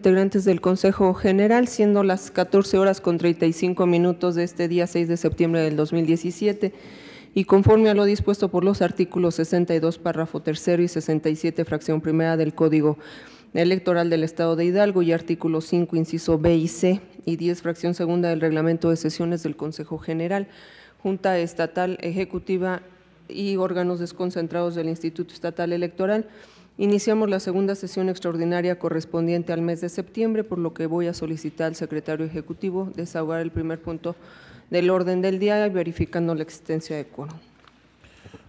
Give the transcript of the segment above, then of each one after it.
integrantes del Consejo General, siendo las 14 horas con 35 minutos de este día 6 de septiembre del 2017 y conforme a lo dispuesto por los artículos 62, párrafo tercero y 67, fracción primera del Código Electoral del Estado de Hidalgo y artículo 5, inciso B y C y 10, fracción segunda del Reglamento de Sesiones del Consejo General, Junta Estatal Ejecutiva y órganos desconcentrados del Instituto Estatal Electoral, Iniciamos la segunda sesión extraordinaria correspondiente al mes de septiembre, por lo que voy a solicitar al secretario ejecutivo desahogar el primer punto del orden del día y verificando la existencia de quórum.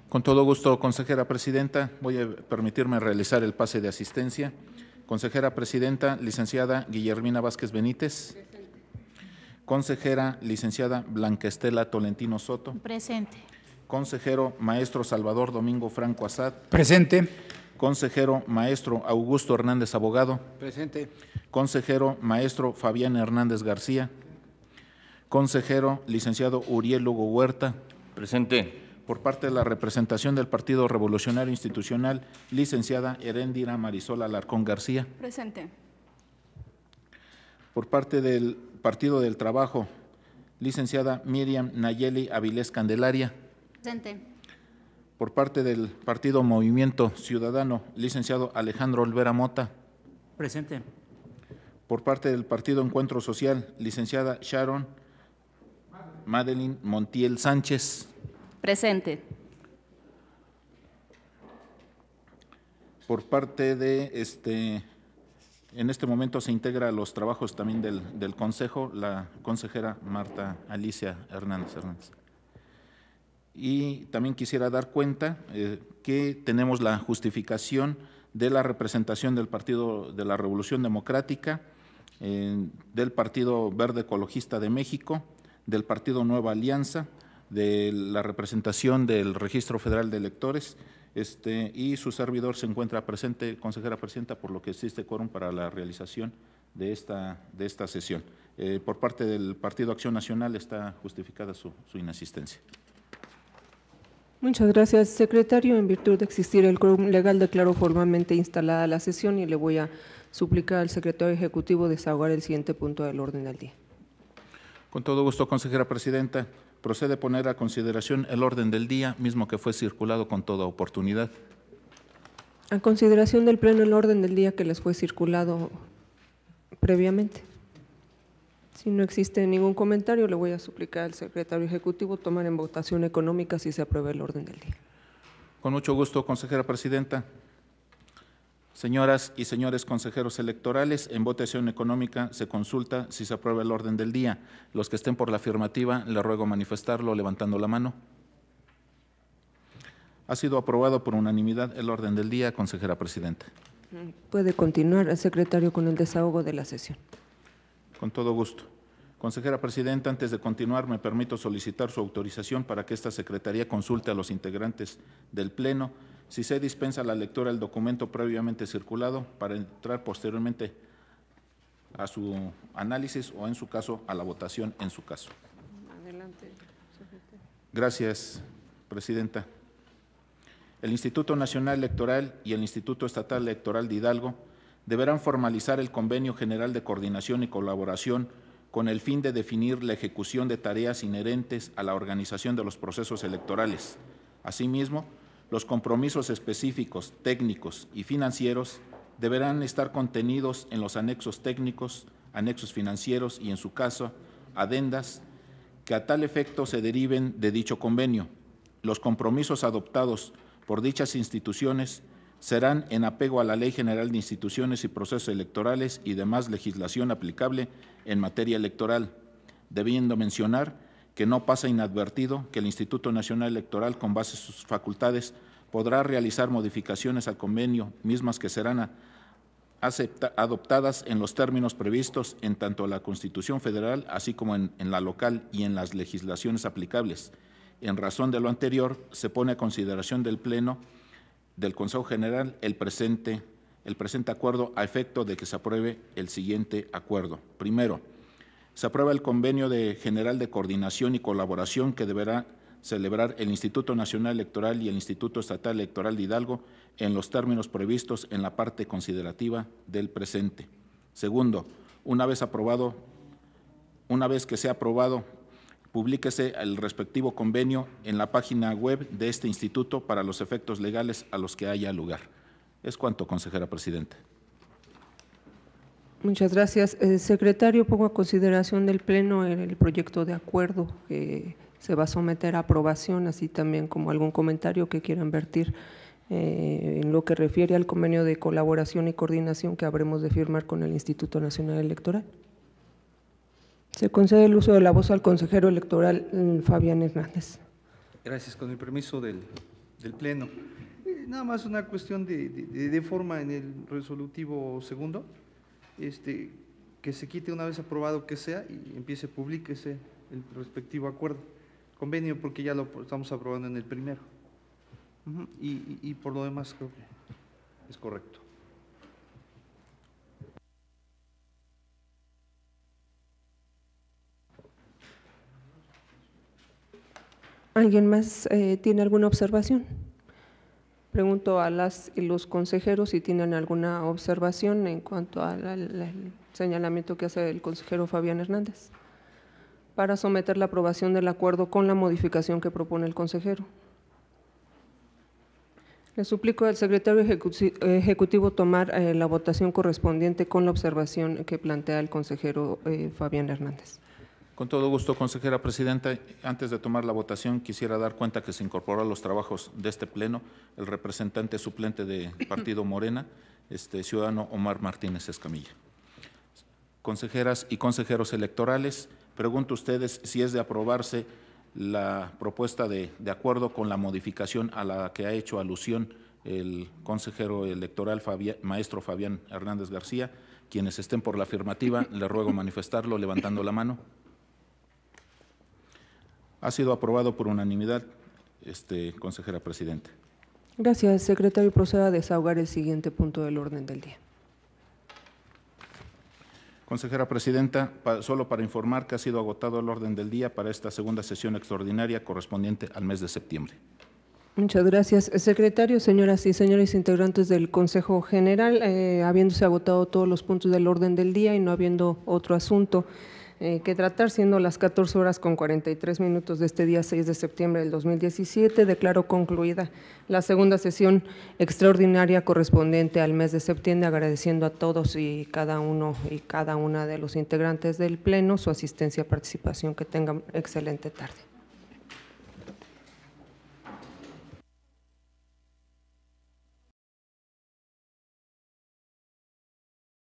Con todo gusto, consejera presidenta, voy a permitirme realizar el pase de asistencia. Consejera presidenta, licenciada Guillermina Vázquez Benítez. Presente. Consejera, licenciada Blanca Estela Tolentino Soto. Presente. Consejero, maestro Salvador Domingo Franco Asad. Presente. Consejero Maestro Augusto Hernández Abogado. Presente. Consejero Maestro Fabián Hernández García. Consejero Licenciado Uriel Hugo Huerta. Presente. Por parte de la representación del Partido Revolucionario Institucional, licenciada Herendira Marisola Alarcón García. Presente. Por parte del Partido del Trabajo, licenciada Miriam Nayeli Avilés Candelaria. Presente por parte del Partido Movimiento Ciudadano, licenciado Alejandro Olvera Mota. Presente. Por parte del Partido Encuentro Social, licenciada Sharon Madeline Montiel Sánchez. Presente. Por parte de este, en este momento se integra los trabajos también del, del Consejo, la consejera Marta Alicia Hernández Hernández. Y también quisiera dar cuenta eh, que tenemos la justificación de la representación del Partido de la Revolución Democrática, eh, del Partido Verde Ecologista de México, del Partido Nueva Alianza, de la representación del Registro Federal de Electores, este, y su servidor se encuentra presente, consejera presidenta, por lo que existe quórum para la realización de esta, de esta sesión. Eh, por parte del Partido Acción Nacional está justificada su inasistencia. Muchas gracias, secretario. En virtud de existir el quórum legal, declaro formalmente instalada la sesión y le voy a suplicar al secretario ejecutivo desahogar el siguiente punto del orden del día. Con todo gusto, consejera presidenta. Procede poner a consideración el orden del día, mismo que fue circulado con toda oportunidad. A consideración del Pleno el orden del día que les fue circulado previamente. Si no existe ningún comentario, le voy a suplicar al secretario ejecutivo tomar en votación económica si se aprueba el orden del día. Con mucho gusto, consejera presidenta. Señoras y señores consejeros electorales, en votación económica se consulta si se aprueba el orden del día. Los que estén por la afirmativa, le ruego manifestarlo levantando la mano. Ha sido aprobado por unanimidad el orden del día, consejera presidenta. Puede continuar, el secretario, con el desahogo de la sesión. Con todo gusto. Consejera Presidenta, antes de continuar, me permito solicitar su autorización para que esta Secretaría consulte a los integrantes del Pleno si se dispensa la lectura del documento previamente circulado para entrar posteriormente a su análisis o, en su caso, a la votación en su caso. Adelante. Gracias, Presidenta. El Instituto Nacional Electoral y el Instituto Estatal Electoral de Hidalgo deberán formalizar el Convenio General de Coordinación y Colaboración con el fin de definir la ejecución de tareas inherentes a la organización de los procesos electorales. Asimismo, los compromisos específicos, técnicos y financieros deberán estar contenidos en los anexos técnicos, anexos financieros y, en su caso, adendas que a tal efecto se deriven de dicho convenio. Los compromisos adoptados por dichas instituciones serán en apego a la Ley General de Instituciones y Procesos Electorales y demás legislación aplicable en materia electoral, debiendo mencionar que no pasa inadvertido que el Instituto Nacional Electoral, con base en sus facultades, podrá realizar modificaciones al convenio, mismas que serán adoptadas en los términos previstos en tanto la Constitución Federal, así como en la local y en las legislaciones aplicables. En razón de lo anterior, se pone a consideración del Pleno del Consejo General el presente, el presente acuerdo a efecto de que se apruebe el siguiente acuerdo. Primero, se aprueba el convenio de general de coordinación y colaboración que deberá celebrar el Instituto Nacional Electoral y el Instituto Estatal Electoral de Hidalgo en los términos previstos en la parte considerativa del presente. Segundo, una vez aprobado, una vez que sea aprobado Publíquese el respectivo convenio en la página web de este instituto para los efectos legales a los que haya lugar. Es cuanto, consejera presidente. Muchas gracias. Eh, secretario, pongo a consideración del Pleno el proyecto de acuerdo que se va a someter a aprobación, así también como algún comentario que quiera invertir eh, en lo que refiere al convenio de colaboración y coordinación que habremos de firmar con el Instituto Nacional Electoral. Se concede el uso de la voz al consejero electoral mm, Fabián Hernández. Gracias, con el permiso del, Pleno. Eh, nada más una cuestión de, forma en el resolutivo segundo, este, que se quite una vez aprobado que sea y empiece, publíquese el respectivo acuerdo, convenio, porque ya lo estamos aprobando en el primero. y, y por lo demás creo que es correcto. ¿Alguien más eh, tiene alguna observación? Pregunto a las y los consejeros si tienen alguna observación en cuanto al, señalamiento que hace el consejero Fabián Hernández para someter la aprobación del acuerdo con la modificación que propone el consejero. Le suplico al secretario ejecutivo tomar eh, la votación correspondiente con la observación que plantea el consejero eh, Fabián Hernández. Con todo gusto, consejera presidenta. Antes de tomar la votación, quisiera dar cuenta que se incorporó a los trabajos de este pleno el representante suplente del Partido Morena, este ciudadano Omar Martínez Escamilla. Consejeras y consejeros electorales, pregunto a ustedes si es de aprobarse la propuesta de, acuerdo con la modificación a la que ha hecho alusión el consejero electoral maestro Fabián Hernández García. Quienes estén por la afirmativa, le ruego manifestarlo levantando la mano ha sido aprobado por unanimidad, este, consejera presidenta. Gracias, secretario. Proceda a desahogar el siguiente punto del orden del día. Consejera Presidenta, solo para informar que ha sido agotado el orden del día para esta segunda sesión extraordinaria correspondiente al mes de septiembre. Muchas gracias, secretario. Señoras y señores integrantes del Consejo General, eh, habiéndose agotado todos los puntos del orden del día y no habiendo otro asunto. Eh, que tratar, siendo las 14 horas con 43 minutos de este día 6 de septiembre del 2017, declaro concluida la segunda sesión extraordinaria correspondiente al mes de septiembre, agradeciendo a todos y cada uno y cada una de los integrantes del Pleno su asistencia y participación. Que tengan excelente tarde.